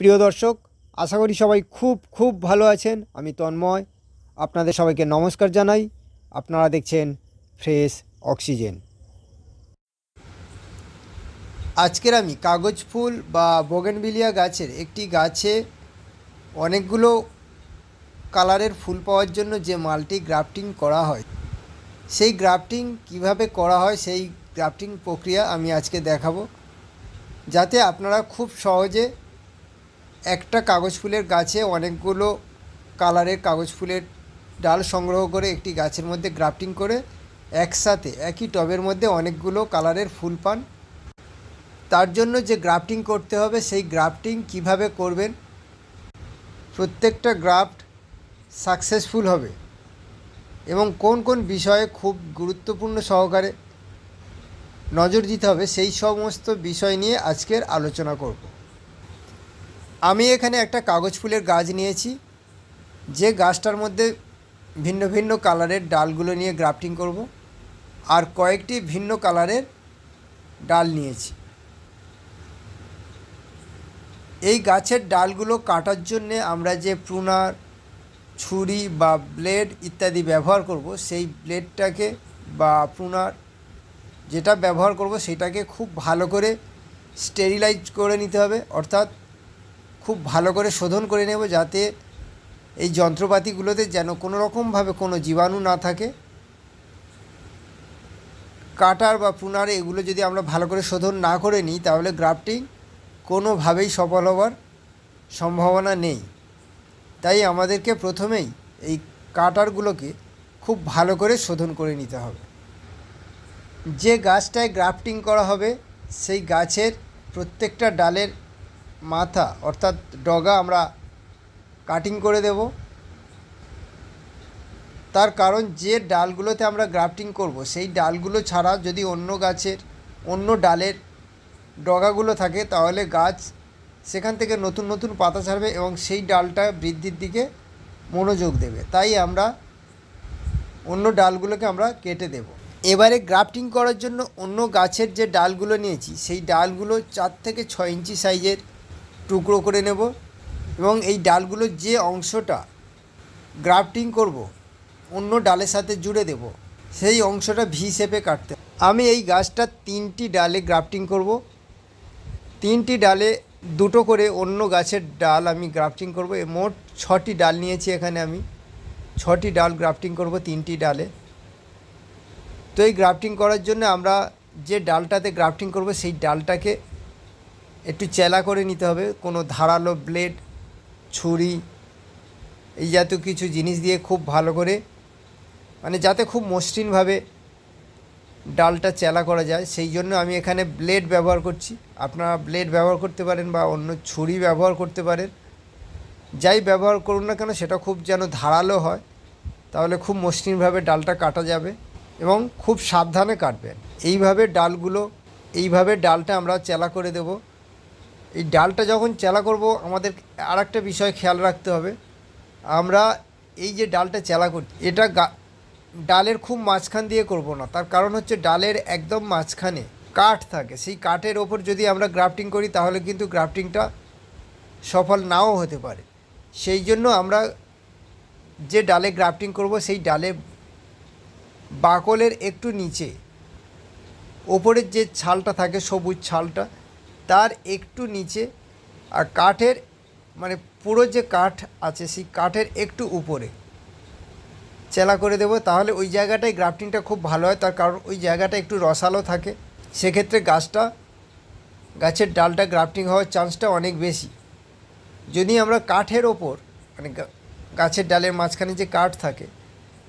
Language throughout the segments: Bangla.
প্রিয় দর্শক আশা করি সবাই খুব খুব ভালো আছেন আমি তন্ময় আপনাদের সবাইকে নমস্কার জানাই আপনারা দেখছেন ফ্রেশ অক্সিজেন আজকের আমি কাগজ ফুল বা বোগেনবিলিয়া গাছের একটি গাছে অনেকগুলো কালারের ফুল পাওয়ার জন্য যে মালটি গ্রাফটিং করা হয় সেই গ্রাফটিং কিভাবে করা হয় সেই গ্রাফটিং প্রক্রিয়া আমি আজকে দেখাবো যাতে আপনারা খুব সহজে একটা কাগজ ফুলের গাছে অনেকগুলো কালারের কাগজ ফুলের ডাল সংগ্রহ করে একটি গাছের মধ্যে গ্রাফটিং করে একসাথে একই টবের মধ্যে অনেকগুলো কালারের ফুল পান তার জন্য যে গ্রাফটিং করতে হবে সেই গ্রাফটিং কিভাবে করবেন প্রত্যেকটা গ্রাফট সাকসেসফুল হবে এবং কোন কোন বিষয়ে খুব গুরুত্বপূর্ণ সহকারে নজর দিতে হবে সেই সমস্ত বিষয় নিয়ে আজকের আলোচনা করব আমি এখানে একটা কাগজ ফুলের গাছ নিয়েছি যে গাছটার মধ্যে ভিন্ন ভিন্ন কালারের ডালগুলো নিয়ে গ্রাফটিং করব আর কয়েকটি ভিন্ন কালারের ডাল নিয়েছি এই গাছের ডালগুলো কাটার জন্যে আমরা যে প্রুনার ছুরি বা ব্লেড ইত্যাদি ব্যবহার করব সেই ব্লেডটাকে বা প্রুনার যেটা ব্যবহার করব সেটাকে খুব ভালো করে স্টেরিলাইজ করে নিতে হবে অর্থাৎ খুব ভালো করে শোধন করে নেব যাতে এই যন্ত্রপাতিগুলোতে যেন কোনো রকমভাবে কোনো জীবাণু না থাকে কাটার বা পুনার এগুলো যদি আমরা ভালো করে শোধন না করে নিই তাহলে গ্রাফটিং কোনোভাবেই সফল হওয়ার সম্ভাবনা নেই তাই আমাদেরকে প্রথমেই এই কাটারগুলোকে খুব ভালো করে শোধন করে নিতে হবে যে গাছটায় গ্রাফটিং করা হবে সেই গাছের প্রত্যেকটা ডালের মাথা অর্থাৎ ডগা আমরা কাটিং করে দেব তার কারণ যে ডালগুলোতে আমরা গ্রাফটিং করব সেই ডালগুলো ছাড়া যদি অন্য গাছের অন্য ডালের ডগাগুলো থাকে তাহলে গাছ সেখান থেকে নতুন নতুন পাতা ছাড়বে এবং সেই ডালটা বৃদ্ধির দিকে মনোযোগ দেবে তাই আমরা অন্য ডালগুলোকে আমরা কেটে দেব এবারে গ্রাফটিং করার জন্য অন্য গাছের যে ডালগুলো নিয়েছি সেই ডালগুলো চার থেকে ছয় ইঞ্চি সাইজের টুকরো করে নেব এবং এই ডালগুলোর যে অংশটা গ্রাফটিং করব অন্য ডালের সাথে জুড়ে দেব সেই অংশটা ভি শেপে কাটতে আমি এই গাছটা তিনটি ডালে গ্রাফটিং করব তিনটি ডালে দুটো করে অন্য গাছের ডাল আমি গ্রাফটিং করব এ মোট ছটি ডাল নিয়েছি এখানে আমি ছটি ডাল গ্রাফটিং করব তিনটি ডালে তো এই গ্রাফটিং করার জন্য আমরা যে ডালটাতে গ্রাফটিং করব সেই ডালটাকে একটু চেলা করে নিতে হবে কোনো ধারালো ব্লেড ছুরি এই জাতীয় কিছু জিনিস দিয়ে খুব ভালো করে মানে যাতে খুব মসৃণভাবে ডালটা চেলা করা যায় সেই জন্য আমি এখানে ব্লেড ব্যবহার করছি আপনারা ব্লেড ব্যবহার করতে পারেন বা অন্য ছুরি ব্যবহার করতে পারেন যাই ব্যবহার করুন না কেন সেটা খুব যেন ধারালো হয় তাহলে খুব মসৃণভাবে ডালটা কাটা যাবে এবং খুব সাবধানে কাটবেন এইভাবে ডালগুলো এইভাবে ডালটা আমরা চেলা করে দেবো এই ডালটা যখন চেলা করব আমাদের আর একটা বিষয় খেয়াল রাখতে হবে আমরা এই যে ডালটা চেলা করি এটা ডালের খুব মাঝখান দিয়ে করব না তার কারণ হচ্ছে ডালের একদম মাঝখানে কাঠ থাকে সেই কাঠের ওপর যদি আমরা গ্রাফটিং করি তাহলে কিন্তু গ্রাফটিংটা সফল নাও হতে পারে সেই জন্য আমরা যে ডালে গ্রাফটিং করব সেই ডালে বাকলের একটু নিচে ওপরের যে ছালটা থাকে সবুজ ছালটা তার একটু নিচে আর কাঠের মানে পুরো যে কাঠ আছে সেই কাঠের একটু উপরে চেলা করে দেবো তাহলে ওই জায়গাটায় গ্রাফটিংটা খুব ভালো হয় তার কারণ ওই জায়গাটা একটু রসালো থাকে সেক্ষেত্রে গাছটা গাছের ডালটা গ্রাফটিং হওয়ার চান্সটা অনেক বেশি যদি আমরা কাঠের ওপর মানে গাছের ডালের মাঝখানে যে কাঠ থাকে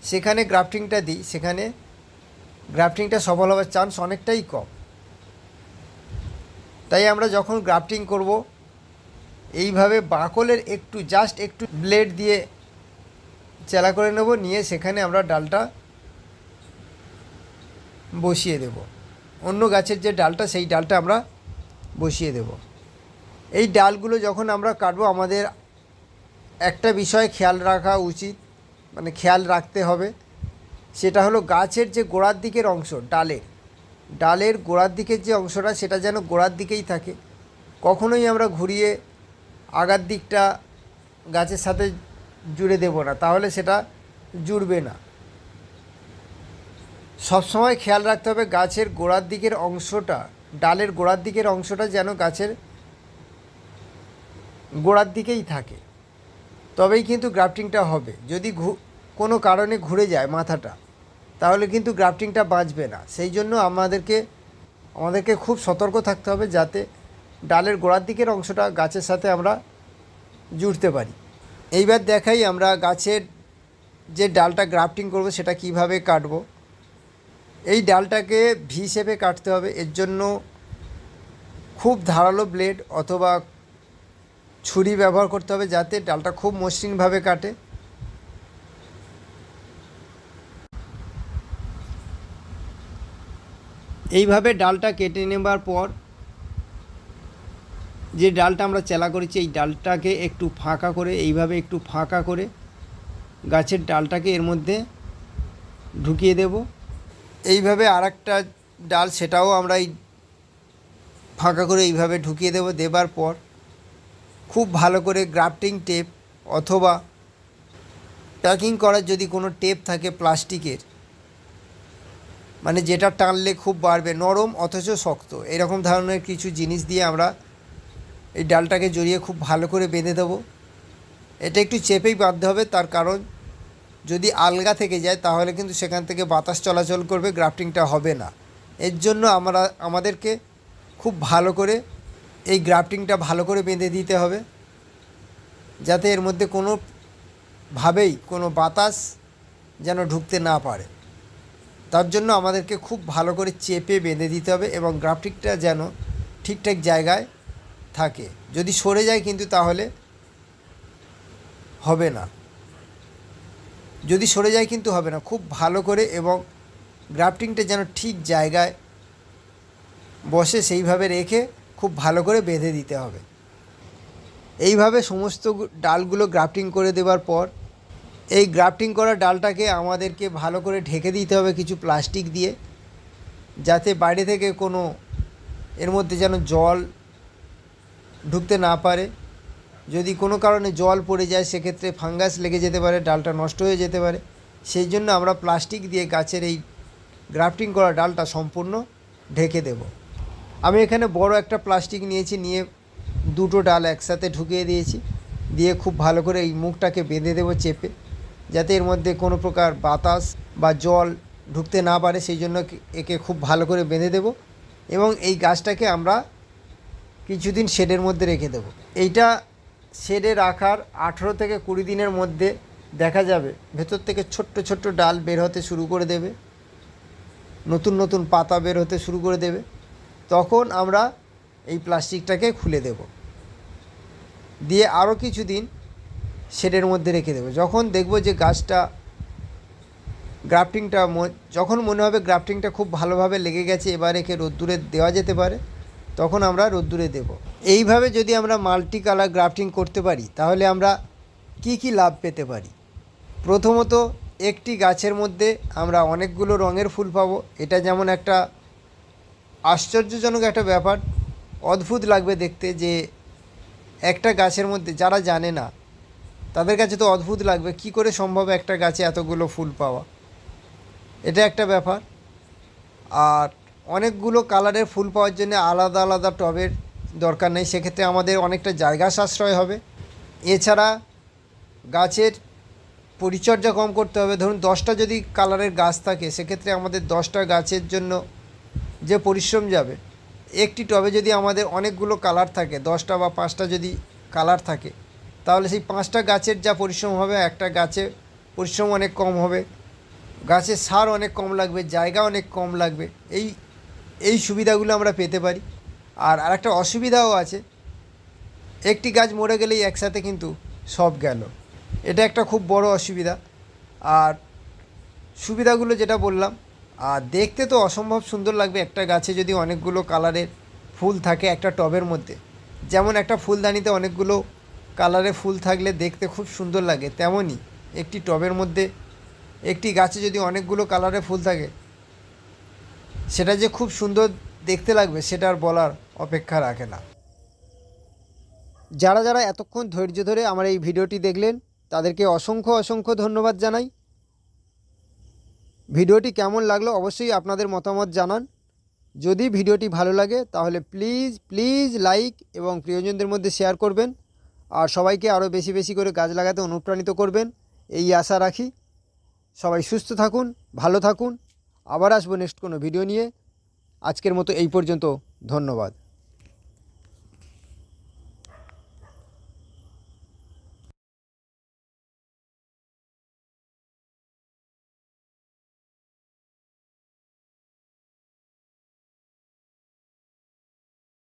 সেখানে গ্রাফটিংটা দিই সেখানে গ্রাফটিংটা সফল হওয়ার চান্স অনেকটাই কম তাই আমরা যখন গ্রাফটিং করব এইভাবে বাঁকলের একটু জাস্ট একটু ব্লেড দিয়ে চেলা করে নেব নিয়ে সেখানে আমরা ডালটা বসিয়ে দেব অন্য গাছের যে ডালটা সেই ডালটা আমরা বসিয়ে দেব এই ডালগুলো যখন আমরা কাটবো আমাদের একটা বিষয় খেয়াল রাখা উচিত মানে খেয়াল রাখতে হবে সেটা হলো গাছের যে গোড়ার দিকের অংশ ডালের ডালের গোড়ার দিকের যে অংশটা সেটা যেন গোড়ার দিকেই থাকে কখনোই আমরা ঘুরিয়ে আগার দিকটা গাছের সাথে জুড়ে দেব না তাহলে সেটা জুড়বে না সবসময় খেয়াল রাখতে হবে গাছের গোড়ার দিকের অংশটা ডালের গোড়ার দিকের অংশটা যেন গাছের গোড়ার দিকেই থাকে তবেই কিন্তু গ্রাফটিংটা হবে যদি কোনো কারণে ঘুরে যায় মাথাটা তাহলে কিন্তু গ্রাফটিংটা বাঁচবে না সেই জন্য আমাদেরকে আমাদেরকে খুব সতর্ক থাকতে হবে যাতে ডালের গোড়ার দিকের অংশটা গাছের সাথে আমরা জুড়তে পারি এইবার দেখাই আমরা গাছের যে ডালটা গ্রাফটিং করব সেটা কিভাবে কাটব এই ডালটাকে ভি শেপে কাটতে হবে এর জন্য খুব ধারালো ব্লেড অথবা ছুরি ব্যবহার করতে হবে যাতে ডালটা খুব মসৃণভাবে কাটে এইভাবে ডালটা কেটে নেবার পর যে ডালটা আমরা চেলা করেছি এই ডালটাকে একটু ফাঁকা করে এইভাবে একটু ফাঁকা করে গাছের ডালটাকে এর মধ্যে ঢুকিয়ে দেব এইভাবে আর ডাল সেটাও আমরা এই ফাঁকা করে এইভাবে ঢুকিয়ে দেব দেবার পর খুব ভালো করে গ্রাফটিং টেপ অথবা প্যাকিং করার যদি কোনো টেপ থাকে প্লাস্টিকের মানে যেটা টানলে খুব বাড়বে নরম অথচ শক্ত এরকম ধরনের কিছু জিনিস দিয়ে আমরা এই ডালটাকে জড়িয়ে খুব ভালো করে বেঁধে দেবো এটা একটু চেপেই বাঁধতে হবে তার কারণ যদি আলগা থেকে যায় তাহলে কিন্তু সেখান থেকে বাতাস চলাচল করবে গ্রাফটিংটা হবে না এর জন্য আমরা আমাদেরকে খুব ভালো করে এই গ্রাফটিংটা ভালো করে বেঁধে দিতে হবে যাতে এর মধ্যে কোনোভাবেই কোনো বাতাস যেন ঢুকতে না পারে তার জন্য আমাদেরকে খুব ভালো করে চেপে বেঁধে দিতে হবে এবং গ্রাফটিকটা যেন ঠিকঠাক জায়গায় থাকে যদি সরে যায় কিন্তু তাহলে হবে না যদি সরে যায় কিন্তু হবে না খুব ভালো করে এবং গ্রাফটিংটা যেন ঠিক জায়গায় বসে সেইভাবে রেখে খুব ভালো করে বেঁধে দিতে হবে এইভাবে সমস্ত ডালগুলো গ্রাফটিং করে দেওয়ার পর এই গ্রাফটিং করা ডালটাকে আমাদেরকে ভালো করে ঢেকে দিতে হবে কিছু প্লাস্টিক দিয়ে যাতে বাইরে থেকে কোনো এর মধ্যে যেন জল ঢুকতে না পারে যদি কোনো কারণে জল পড়ে যায় সেক্ষেত্রে ফাঙ্গাস লেগে যেতে পারে ডালটা নষ্ট হয়ে যেতে পারে সেই জন্য আমরা প্লাস্টিক দিয়ে গাছের এই গ্রাফটিং করা ডালটা সম্পূর্ণ ঢেকে দেব আমি এখানে বড় একটা প্লাস্টিক নিয়েছি নিয়ে দুটো ডাল একসাথে ঢুকিয়ে দিয়েছি দিয়ে খুব ভালো করে এই মুখটাকে বেঁধে দেবো চেপে যাতে এর মধ্যে কোনো প্রকার বাতাস বা জল ঢুকতে না পারে সেই জন্য একে খুব ভালো করে বেঁধে দেব এবং এই গাছটাকে আমরা কিছুদিন শেডের মধ্যে রেখে দেব এইটা শেডে রাখার আঠেরো থেকে কুড়ি দিনের মধ্যে দেখা যাবে ভেতর থেকে ছোট্ট ছোট্ট ডাল বের হতে শুরু করে দেবে নতুন নতুন পাতা বের হতে শুরু করে দেবে তখন আমরা এই প্লাস্টিকটাকে খুলে দেব দিয়ে আরও কিছুদিন শেডের মধ্যে রেখে দেবো যখন দেখব যে গাছটা গ্রাফটিংটা যখন মনে হবে গ্রাফটিংটা খুব ভালোভাবে লেগে গেছে এবার একে রোদ্দুরে দেওয়া যেতে পারে তখন আমরা রোদ্দুরে দেব এইভাবে যদি আমরা মাল্টি কালার গ্রাফটিং করতে পারি তাহলে আমরা কি কি লাভ পেতে পারি প্রথমত একটি গাছের মধ্যে আমরা অনেকগুলো রঙের ফুল পাবো এটা যেমন একটা আশ্চর্যজনক একটা ব্যাপার অদ্ভুত লাগবে দেখতে যে একটা গাছের মধ্যে যারা জানে না তাদের কাছে তো অদ্ভুত লাগবে কি করে সম্ভব একটা গাছে এতগুলো ফুল পাওয়া এটা একটা ব্যাপার আর অনেকগুলো কালারের ফুল পাওয়ার জন্য আলাদা আলাদা টবের দরকার নেই সেক্ষেত্রে আমাদের অনেকটা জায়গা সাশ্রয় হবে এছাড়া গাছের পরিচর্যা কম করতে হবে ধরুন দশটা যদি কালারের গাছ থাকে সেক্ষেত্রে আমাদের দশটা গাছের জন্য যে পরিশ্রম যাবে একটি টবে যদি আমাদের অনেকগুলো কালার থাকে দশটা বা পাঁচটা যদি কালার থাকে তাহলে সেই পাঁচটা গাছের যা পরিশ্রম হবে একটা গাছে পরিশ্রম অনেক কম হবে গাছের সার অনেক কম লাগবে জায়গা অনেক কম লাগবে এই এই সুবিধাগুলো আমরা পেতে পারি আর আরেকটা অসুবিধাও আছে একটি গাছ মরে গেলেই একসাথে কিন্তু সব গেল এটা একটা খুব বড় অসুবিধা আর সুবিধাগুলো যেটা বললাম আর দেখতে তো অসম্ভব সুন্দর লাগবে একটা গাছে যদি অনেকগুলো কালারের ফুল থাকে একটা টবের মধ্যে যেমন একটা ফুলদানিতে অনেকগুলো কালারে ফুল থাকলে দেখতে খুব সুন্দর লাগে তেমনই একটি টবের মধ্যে একটি গাছে যদি অনেকগুলো কালারে ফুল থাকে সেটা যে খুব সুন্দর দেখতে লাগবে সেটা আর বলার অপেক্ষা রাখে না যারা যারা এতক্ষণ ধৈর্য ধরে আমার এই ভিডিওটি দেখলেন তাদেরকে অসংখ্য অসংখ্য ধন্যবাদ জানাই ভিডিওটি কেমন লাগলো অবশ্যই আপনাদের মতামত জানান যদি ভিডিওটি ভালো লাগে তাহলে প্লিজ প্লিজ লাইক এবং প্রিয়জনদের মধ্যে শেয়ার করবেন আর সবাইকে আরও বেশি বেশি করে গাছ লাগাতে অনুপ্রাণিত করবেন এই আশা রাখি সবাই সুস্থ থাকুন ভালো থাকুন আবার আসবো নেক্সট কোনো ভিডিও নিয়ে আজকের মতো এই পর্যন্ত ধন্যবাদ